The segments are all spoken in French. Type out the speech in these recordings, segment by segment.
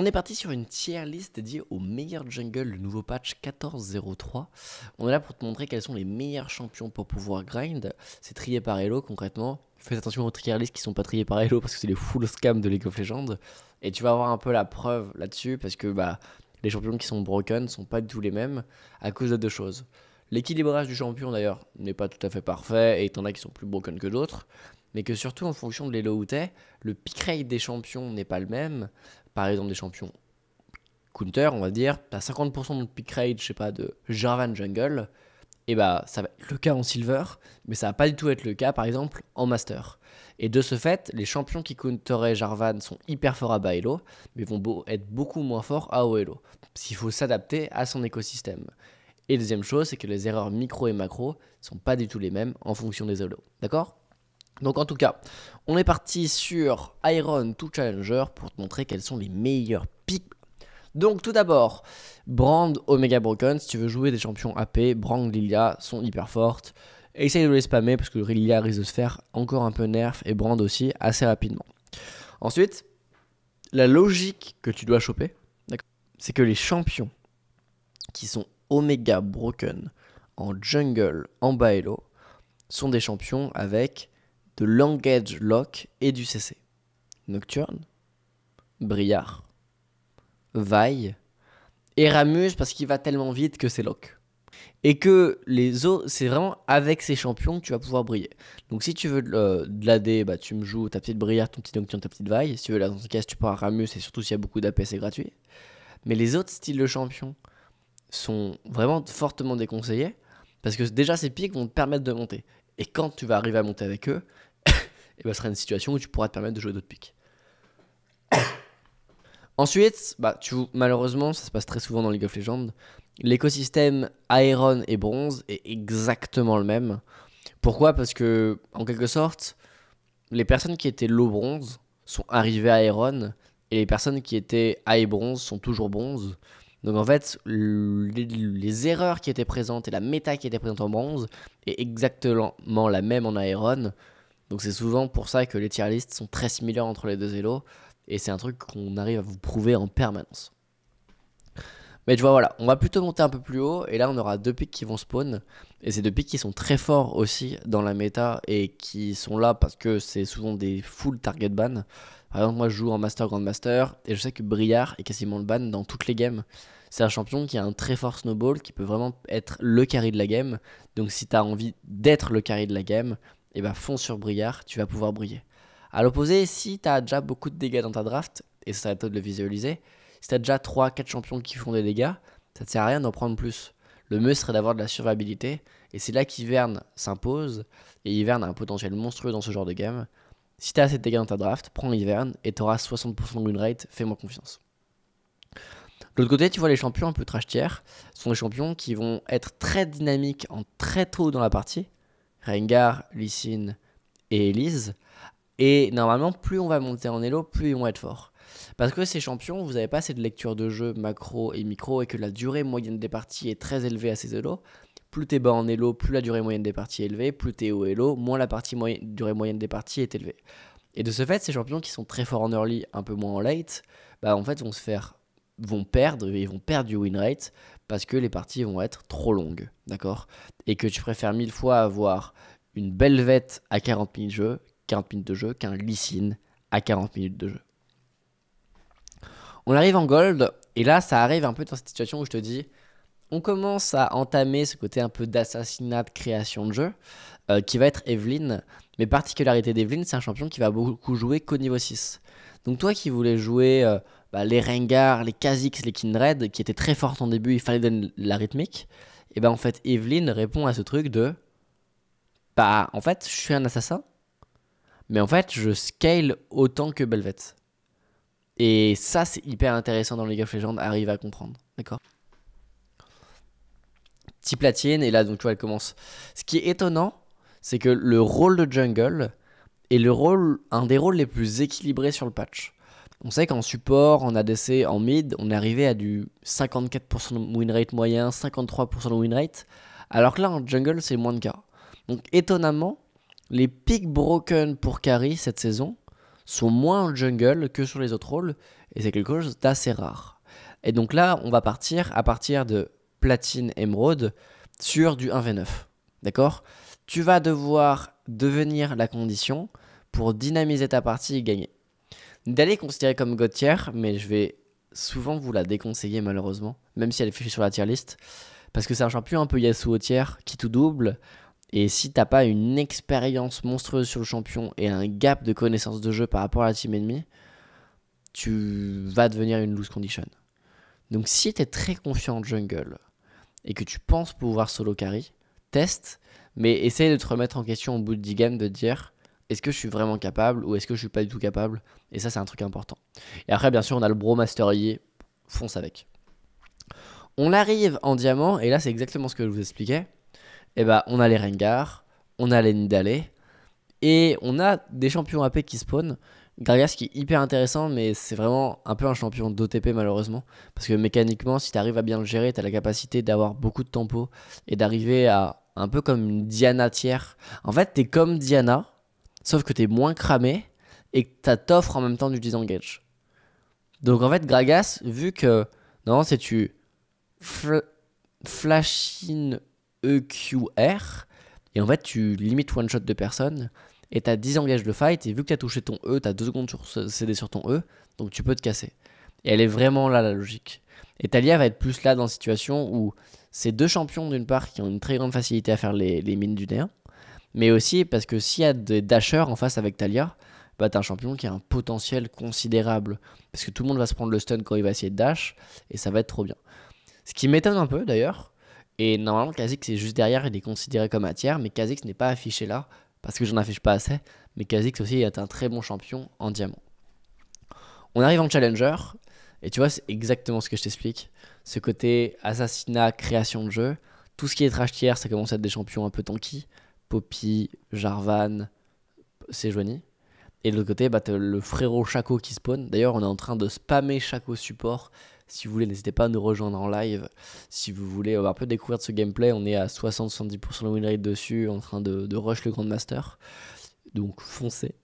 On est parti sur une tier liste dédiée aux meilleurs jungle du nouveau patch 14.03. On est là pour te montrer quels sont les meilleurs champions pour pouvoir grind. C'est trié par Elo concrètement. Fais attention aux tier lists qui sont pas triés par Elo parce que c'est les full scam de League of Legends. Et tu vas avoir un peu la preuve là-dessus parce que bah, les champions qui sont broken sont pas du tout les mêmes à cause de deux choses. L'équilibrage du champion d'ailleurs n'est pas tout à fait parfait et en a qui sont plus broken que d'autres mais que surtout en fonction de l'elo où t'es, le pick rate des champions n'est pas le même, par exemple des champions counter, on va dire, à 50% de pick rate, je sais pas, de Jarvan Jungle, et bah ça va être le cas en Silver, mais ça va pas du tout être le cas par exemple en Master. Et de ce fait, les champions qui counteraient Jarvan sont hyper forts à bas mais vont être beaucoup moins forts à haut Elo. S'il faut s'adapter à son écosystème. Et deuxième chose, c'est que les erreurs micro et macro sont pas du tout les mêmes en fonction des Elo. D'accord donc en tout cas, on est parti sur Iron to Challenger pour te montrer quels sont les meilleurs pics. Donc tout d'abord, Brand Omega Broken, si tu veux jouer des champions AP, Brand Lilia sont hyper fortes. Essaye de les spammer parce que Lilia risque de se faire encore un peu nerf et Brand aussi assez rapidement. Ensuite, la logique que tu dois choper, c'est que les champions qui sont Omega Broken en jungle, en bailo, sont des champions avec de Langage Lock et du CC. Nocturne, brillard Vaille et Ramuse parce qu'il va tellement vite que c'est Lock. Et que les autres, c'est vraiment avec ces champions que tu vas pouvoir briller. Donc si tu veux euh, de l'AD, bah, tu me joues ta petite Briard, ton petit Nocturne, ta petite Vaille. Si tu veux la casse, tu prends Ramus. et surtout s'il y a beaucoup d'AP, c'est gratuit. Mais les autres styles de champions sont vraiment fortement déconseillés parce que déjà ces pics vont te permettre de monter. Et quand tu vas arriver à monter avec eux, et eh ben, ce sera une situation où tu pourras te permettre de jouer d'autres pics. Ensuite, bah, tu, malheureusement, ça se passe très souvent dans League of Legends, l'écosystème Iron et Bronze est exactement le même. Pourquoi Parce que, en quelque sorte, les personnes qui étaient low bronze sont arrivées à Iron et les personnes qui étaient high bronze sont toujours bronze. Donc en fait, les, les erreurs qui étaient présentes et la méta qui était présente en bronze est exactement la même en Iron donc c'est souvent pour ça que les tier lists sont très similaires entre les deux élos. Et c'est un truc qu'on arrive à vous prouver en permanence. Mais tu vois, voilà, on va plutôt monter un peu plus haut. Et là, on aura deux pics qui vont spawn. Et c'est deux pics qui sont très forts aussi dans la méta. Et qui sont là parce que c'est souvent des full target ban. Par exemple, moi, je joue en Master Grand Master. Et je sais que Briard est quasiment le ban dans toutes les games. C'est un champion qui a un très fort snowball. Qui peut vraiment être le carry de la game. Donc si tu as envie d'être le carry de la game, et bah fonce sur brillard, tu vas pouvoir briller. A l'opposé, si tu as déjà beaucoup de dégâts dans ta draft, et ça à toi de le visualiser, si tu as déjà 3-4 champions qui font des dégâts, ça ne sert à rien d'en prendre plus. Le mieux serait d'avoir de la survivabilité, et c'est là qu'Hiverne s'impose, et Hiverne a un potentiel monstrueux dans ce genre de game. Si tu as assez de dégâts dans ta draft, prends Hiverne, et tu auras 60% de win rate, fais-moi confiance. De l'autre côté, tu vois les champions un peu trash tiers, ce sont des champions qui vont être très dynamiques en très tôt dans la partie, Rengar, Lysine et Elise. Et normalement, plus on va monter en Elo, plus ils vont être forts. Parce que ces champions, vous n'avez pas assez de lecture de jeu macro et micro et que la durée moyenne des parties est très élevée à ces Elos. Plus t'es bas en Elo, plus la durée moyenne des parties est élevée, plus t'es haut Elo, moins la partie durée moyenne des parties est élevée. Et de ce fait, ces champions qui sont très forts en early, un peu moins en late, bah en fait vont se faire vont perdre et vont perdre du win rate parce que les parties vont être trop longues, d'accord Et que tu préfères mille fois avoir une belle vette à 40 minutes de jeu, 40 minutes de jeu qu'un à 40 minutes de jeu. On arrive en gold et là ça arrive un peu dans cette situation où je te dis on commence à entamer ce côté un peu d'assassinat de création de jeu euh, qui va être Evelyn. Mais particularité d'Evelyn, c'est un champion qui va beaucoup jouer qu'au niveau 6. Donc toi qui voulais jouer euh, bah, les Rengar, les Kha'Zix, les Kindred, qui étaient très fortes en début, il fallait donner la rythmique. Et ben en fait, Evelyn répond à ce truc de Bah, en fait, je suis un assassin, mais en fait, je scale autant que Belvet. Et ça, c'est hyper intéressant dans League of Legends, arrive à comprendre. D'accord Petit platine, et là, donc tu vois, elle commence. Ce qui est étonnant, c'est que le rôle de jungle est le rôle, un des rôles les plus équilibrés sur le patch. On sait qu'en support, en ADC, en mid, on est arrivé à du 54% de win rate moyen, 53% de win rate, alors que là en jungle c'est moins de cas. Donc étonnamment, les pics broken pour carry cette saison sont moins en jungle que sur les autres rôles, et c'est quelque chose d'assez rare. Et donc là, on va partir à partir de platine émeraude sur du 1v9. D'accord Tu vas devoir devenir la condition pour dynamiser ta partie et gagner d'aller considérer comme God mais je vais souvent vous la déconseiller malheureusement, même si elle est fichue sur la tier list, parce que c'est un champion un peu Yasuo tier qui tout double. Et si t'as pas une expérience monstrueuse sur le champion et un gap de connaissance de jeu par rapport à la team ennemie, tu vas devenir une loose condition. Donc si t'es très confiant en jungle et que tu penses pouvoir solo carry, teste, mais essaye de te remettre en question au bout de 10 games de dire est-ce que je suis vraiment capable ou est-ce que je suis pas du tout capable Et ça, c'est un truc important. Et après, bien sûr, on a le bro masterier, fonce avec. On arrive en diamant, et là, c'est exactement ce que je vous expliquais. Et eh bah, ben, on a les Rengar, on a les Nidale, et on a des champions AP qui spawnent. Gragas qui est hyper intéressant, mais c'est vraiment un peu un champion d'OTP malheureusement. Parce que mécaniquement, si tu arrives à bien le gérer, tu as la capacité d'avoir beaucoup de tempo et d'arriver à un peu comme une Diana tiers. En fait, tu es comme Diana, sauf que tu es moins cramé et que ça t'offre en même temps du disengage. Donc en fait, Gragas, vu que non, c'est tu flash in EQR et en fait, tu limites one shot de personne et t'as disengage de fight et vu que t'as touché ton E, t'as deux secondes sur CD sur ton E, donc tu peux te casser. Et elle est vraiment là la logique. Et Talia va être plus là dans une situation où ces deux champions d'une part qui ont une très grande facilité à faire les, les mines du D1, mais aussi parce que s'il y a des dashers en face avec Talia, bah, t'as un champion qui a un potentiel considérable. Parce que tout le monde va se prendre le stun quand il va essayer de dash, et ça va être trop bien. Ce qui m'étonne un peu d'ailleurs, et normalement Kha'Zix c'est juste derrière, il est considéré comme un tiers, mais Kha'Zix n'est pas affiché là, parce que j'en affiche pas assez, mais Kha'Zix aussi est un très bon champion en diamant. On arrive en challenger, et tu vois, c'est exactement ce que je t'explique. Ce côté assassinat, création de jeu, tout ce qui est trash tier, ça commence à être des champions un peu tanky. Poppy, Jarvan, c'est Et de l'autre côté, bah, le frérot Chaco qui spawn. D'ailleurs, on est en train de spammer Chaco support. Si vous voulez, n'hésitez pas à nous rejoindre en live. Si vous voulez un peu découvrir ce gameplay, on est à 60-70% de win dessus, en train de, de rush le Grand Master. Donc foncez.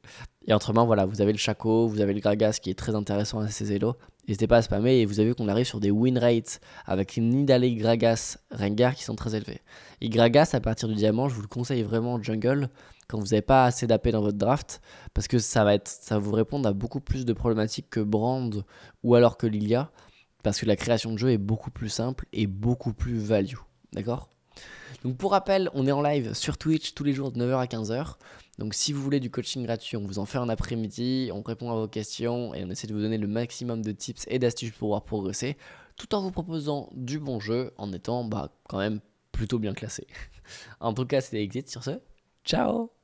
Et autrement, voilà, vous avez le Chaco, vous avez le Gragas qui est très intéressant à ces élos. N'hésitez pas à spammer et vous avez vu qu'on arrive sur des win rates avec Nidale, Gragas, Rengar qui sont très élevés. Et Gragas, à partir du diamant, je vous le conseille vraiment jungle quand vous n'avez pas assez d'AP dans votre draft parce que ça va, être, ça vous répondre à beaucoup plus de problématiques que Brand ou alors que Lilia parce que la création de jeu est beaucoup plus simple et beaucoup plus value. D'accord donc pour rappel, on est en live sur Twitch tous les jours de 9h à 15h. Donc si vous voulez du coaching gratuit, on vous en fait un après-midi, on répond à vos questions et on essaie de vous donner le maximum de tips et d'astuces pour pouvoir progresser, tout en vous proposant du bon jeu, en étant bah, quand même plutôt bien classé. en tout cas, c'était Exit sur ce. Ciao